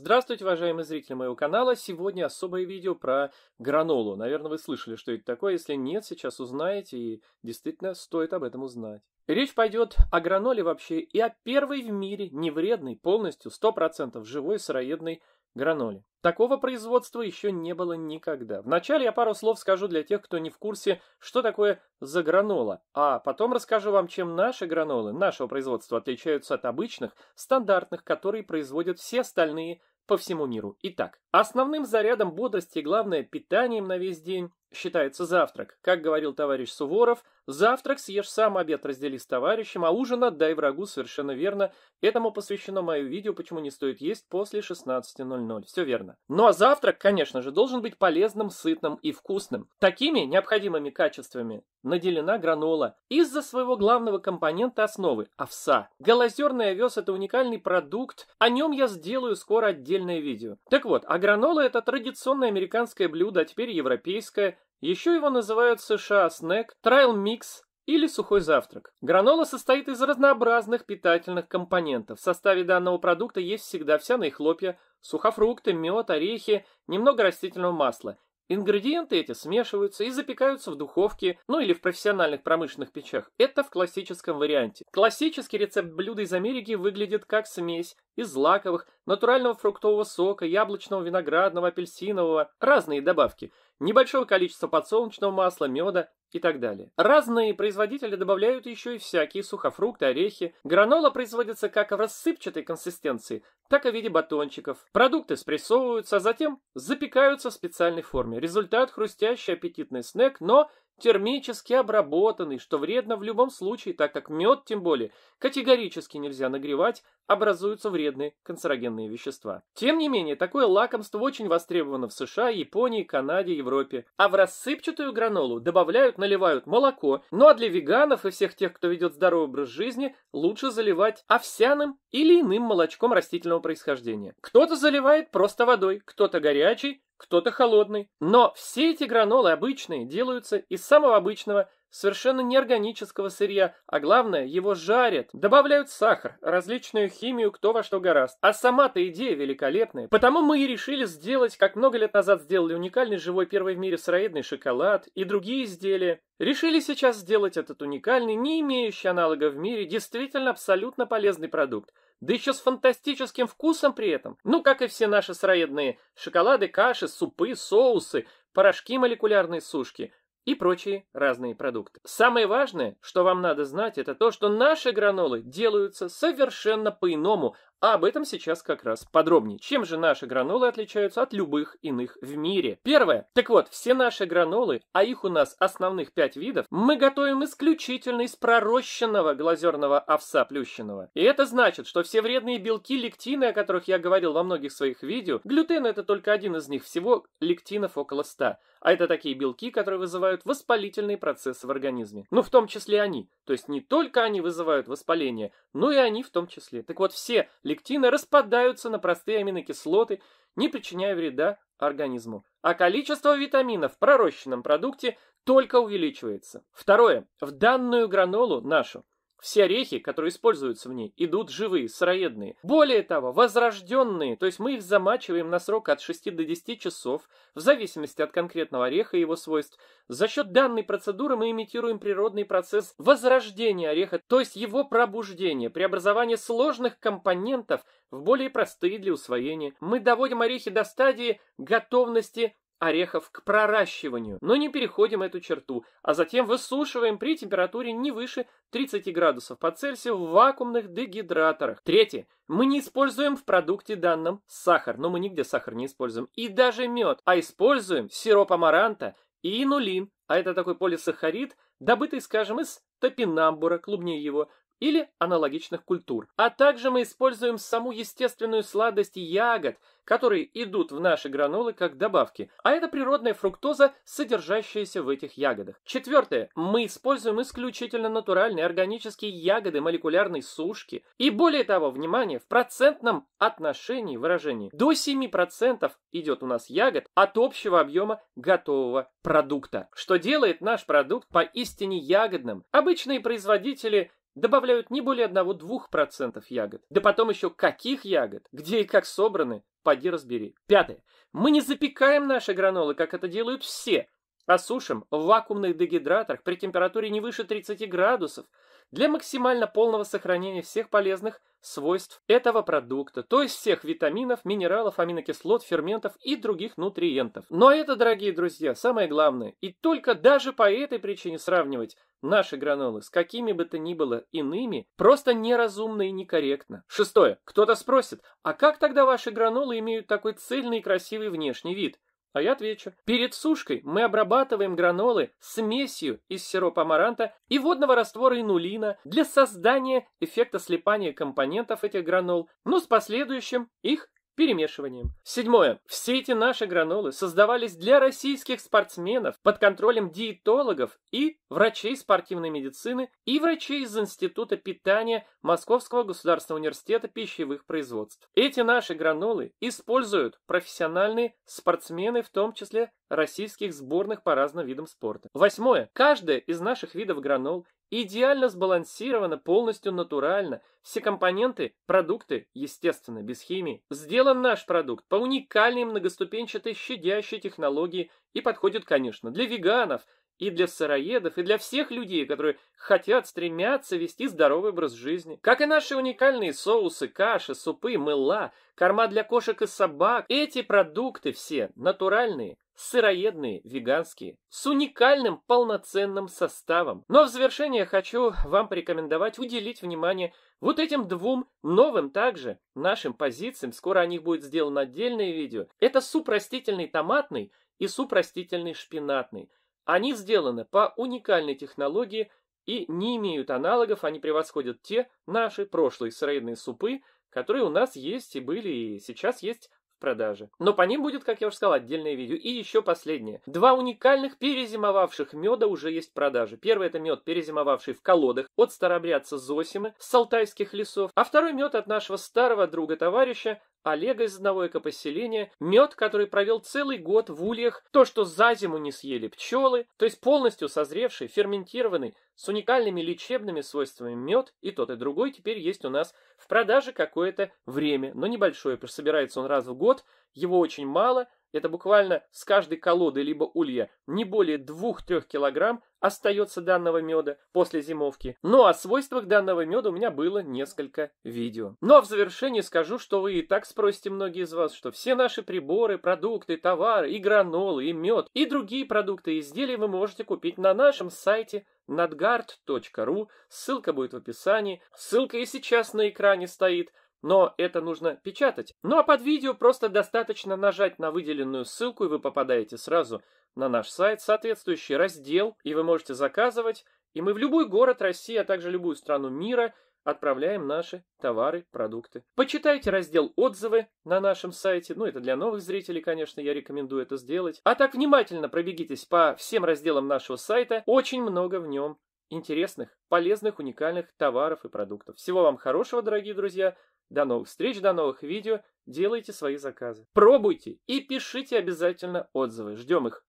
Здравствуйте, уважаемые зрители моего канала! Сегодня особое видео про гранолу. Наверное, вы слышали, что это такое. Если нет, сейчас узнаете, и действительно стоит об этом узнать. Речь пойдет о граноле вообще и о первой в мире невредной, полностью 100% живой сыроедной граноли. Такого производства еще не было никогда. Вначале я пару слов скажу для тех, кто не в курсе, что такое за гранола, а потом расскажу вам, чем наши гранолы нашего производства отличаются от обычных, стандартных, которые производят все остальные по всему миру. Итак, основным зарядом бодрости, главное, питанием на весь день считается завтрак. Как говорил товарищ Суворов, завтрак съешь сам, обед раздели с товарищем, а ужин отдай врагу, совершенно верно. Этому посвящено мое видео, почему не стоит есть после 16.00. Все верно. Ну а завтрак, конечно же, должен быть полезным, сытным и вкусным. Такими необходимыми качествами наделена гранола из-за своего главного компонента основы – овса. Голозерный овес – это уникальный продукт, о нем я сделаю скоро отдельное видео. Так вот, а гранола – это традиционное американское блюдо, а теперь европейское, еще его называют США снэк, трайл микс или сухой завтрак. Гранола состоит из разнообразных питательных компонентов. В составе данного продукта есть всегда овсяные хлопья, сухофрукты, мед, орехи, немного растительного масла. Ингредиенты эти смешиваются и запекаются в духовке, ну или в профессиональных промышленных печах. Это в классическом варианте. Классический рецепт блюда из Америки выглядит как смесь из лаковых, натурального фруктового сока, яблочного, виноградного, апельсинового, разные добавки, небольшого количества подсолнечного масла, меда и так далее. Разные производители добавляют еще и всякие сухофрукты, орехи. Гранола производится как в рассыпчатой консистенции, так и в виде батончиков. Продукты спрессовываются, а затем запекаются в специальной форме. Результат – хрустящий аппетитный снэк, но термически обработанный, что вредно в любом случае, так как мед, тем более, категорически нельзя нагревать, образуются вредные канцерогенные вещества. Тем не менее, такое лакомство очень востребовано в США, Японии, Канаде, Европе. А в рассыпчатую гранолу добавляют, наливают молоко, ну а для веганов и всех тех, кто ведет здоровый образ жизни, лучше заливать овсяным или иным молочком растительного происхождения. Кто-то заливает просто водой, кто-то горячий, кто-то холодный. Но все эти гранолы обычные делаются из самого обычного совершенно неорганического сырья, а главное, его жарят, добавляют сахар, различную химию, кто во что гораст. А сама-то идея великолепная. Потому мы и решили сделать, как много лет назад сделали уникальный живой первый в мире сыроедный шоколад и другие изделия. Решили сейчас сделать этот уникальный, не имеющий аналога в мире, действительно абсолютно полезный продукт. Да еще с фантастическим вкусом при этом. Ну, как и все наши сыроедные шоколады, каши, супы, соусы, порошки молекулярной сушки – и прочие разные продукты. Самое важное, что вам надо знать, это то, что наши гранолы делаются совершенно по-иному, а об этом сейчас как раз подробнее. Чем же наши гранолы отличаются от любых иных в мире? Первое. Так вот, все наши гранолы, а их у нас основных пять видов, мы готовим исключительно из пророщенного глазерного овса плющенного. И это значит, что все вредные белки, лектины, о которых я говорил во многих своих видео, глютен это только один из них, всего лектинов около 100. А это такие белки, которые вызывают воспалительные процессы в организме. Ну, в том числе они. То есть не только они вызывают воспаление, но и они в том числе. Так вот, все лектины распадаются на простые аминокислоты, не причиняя вреда организму. А количество витаминов в пророщенном продукте только увеличивается. Второе. В данную гранолу нашу все орехи, которые используются в ней, идут живые, сыроедные. Более того, возрожденные, то есть мы их замачиваем на срок от 6 до 10 часов, в зависимости от конкретного ореха и его свойств. За счет данной процедуры мы имитируем природный процесс возрождения ореха, то есть его пробуждение, преобразование сложных компонентов в более простые для усвоения. Мы доводим орехи до стадии готовности орехов к проращиванию, но не переходим эту черту, а затем высушиваем при температуре не выше 30 градусов по Цельсию в вакуумных дегидраторах. Третье. Мы не используем в продукте данном сахар, но мы нигде сахар не используем, и даже мед, а используем сироп амаранта и инулин, а это такой полисахарид, добытый, скажем, из топинамбура, клубнее его, или аналогичных культур. А также мы используем саму естественную сладость ягод, которые идут в наши гранулы как добавки, а это природная фруктоза, содержащаяся в этих ягодах. Четвертое. Мы используем исключительно натуральные органические ягоды молекулярной сушки. И более того, внимание, в процентном отношении выражении до 7% идет у нас ягод от общего объема готового продукта, что делает наш продукт поистине ягодным. Обычные производители добавляют не более 1-2% ягод. Да потом еще каких ягод, где и как собраны, поди разбери. Пятое. Мы не запекаем наши гранолы, как это делают все, Осушим а в вакуумных дегидраторах при температуре не выше 30 градусов для максимально полного сохранения всех полезных свойств этого продукта, то есть всех витаминов, минералов, аминокислот, ферментов и других нутриентов. Но ну а это, дорогие друзья, самое главное. И только даже по этой причине сравнивать наши гранолы с какими бы то ни было иными просто неразумно и некорректно. Шестое. Кто-то спросит, а как тогда ваши гранолы имеют такой цельный и красивый внешний вид? А я отвечу. Перед сушкой мы обрабатываем гранолы смесью из сиропа амаранта и водного раствора инулина для создания эффекта слипания компонентов этих гранол, но с последующим их перемешиванием. Седьмое. Все эти наши гранолы создавались для российских спортсменов под контролем диетологов и врачей спортивной медицины и врачей из Института питания Московского государственного университета пищевых производств. Эти наши гранолы используют профессиональные спортсмены, в том числе российских сборных по разным видам спорта. Восьмое. Каждая из наших видов гранол идеально сбалансирована, полностью натурально. Все компоненты, продукты, естественно, без химии. Сделан наш продукт по уникальной многоступенчатой щадящей технологии и подходит, конечно, для веганов, и для сыроедов, и для всех людей, которые хотят, стремятся вести здоровый образ жизни. Как и наши уникальные соусы, каши, супы, мыла, корма для кошек и собак. Эти продукты все натуральные, сыроедные, веганские, с уникальным полноценным составом. Но в завершение хочу вам порекомендовать уделить внимание вот этим двум новым также нашим позициям. Скоро о них будет сделано отдельное видео. Это суп растительный томатный и суп растительный шпинатный. Они сделаны по уникальной технологии и не имеют аналогов, они превосходят те наши прошлые сыроедные супы, которые у нас есть и были, и сейчас есть в продаже. Но по ним будет, как я уже сказал, отдельное видео. И еще последнее. Два уникальных перезимовавших меда уже есть в продаже. Первый это мед, перезимовавший в колодах от старобрядца Зосимы с алтайских лесов. А второй мед от нашего старого друга-товарища Олега из одного экопоселения, мед, который провел целый год в ульях, то, что за зиму не съели пчелы, то есть полностью созревший, ферментированный, с уникальными лечебными свойствами мед, и тот, и другой теперь есть у нас в продаже какое-то время, но небольшое, собирается он раз в год, его очень мало – это буквально с каждой колоды либо улья не более 2-3 килограмм остается данного меда после зимовки. Но ну, о свойствах данного меда у меня было несколько видео. Ну а в завершении скажу, что вы и так спросите многие из вас, что все наши приборы, продукты, товары, и гранолы, и мед, и другие продукты и изделия вы можете купить на нашем сайте надгард.ру. Ссылка будет в описании. Ссылка и сейчас на экране стоит – но это нужно печатать. Ну а под видео просто достаточно нажать на выделенную ссылку, и вы попадаете сразу на наш сайт, соответствующий раздел, и вы можете заказывать. И мы в любой город России, а также любую страну мира отправляем наши товары, продукты. Почитайте раздел «Отзывы» на нашем сайте. Ну, это для новых зрителей, конечно, я рекомендую это сделать. А так внимательно пробегитесь по всем разделам нашего сайта. Очень много в нем интересных, полезных, уникальных товаров и продуктов. Всего вам хорошего, дорогие друзья. До новых встреч, до новых видео. Делайте свои заказы. Пробуйте и пишите обязательно отзывы. Ждем их.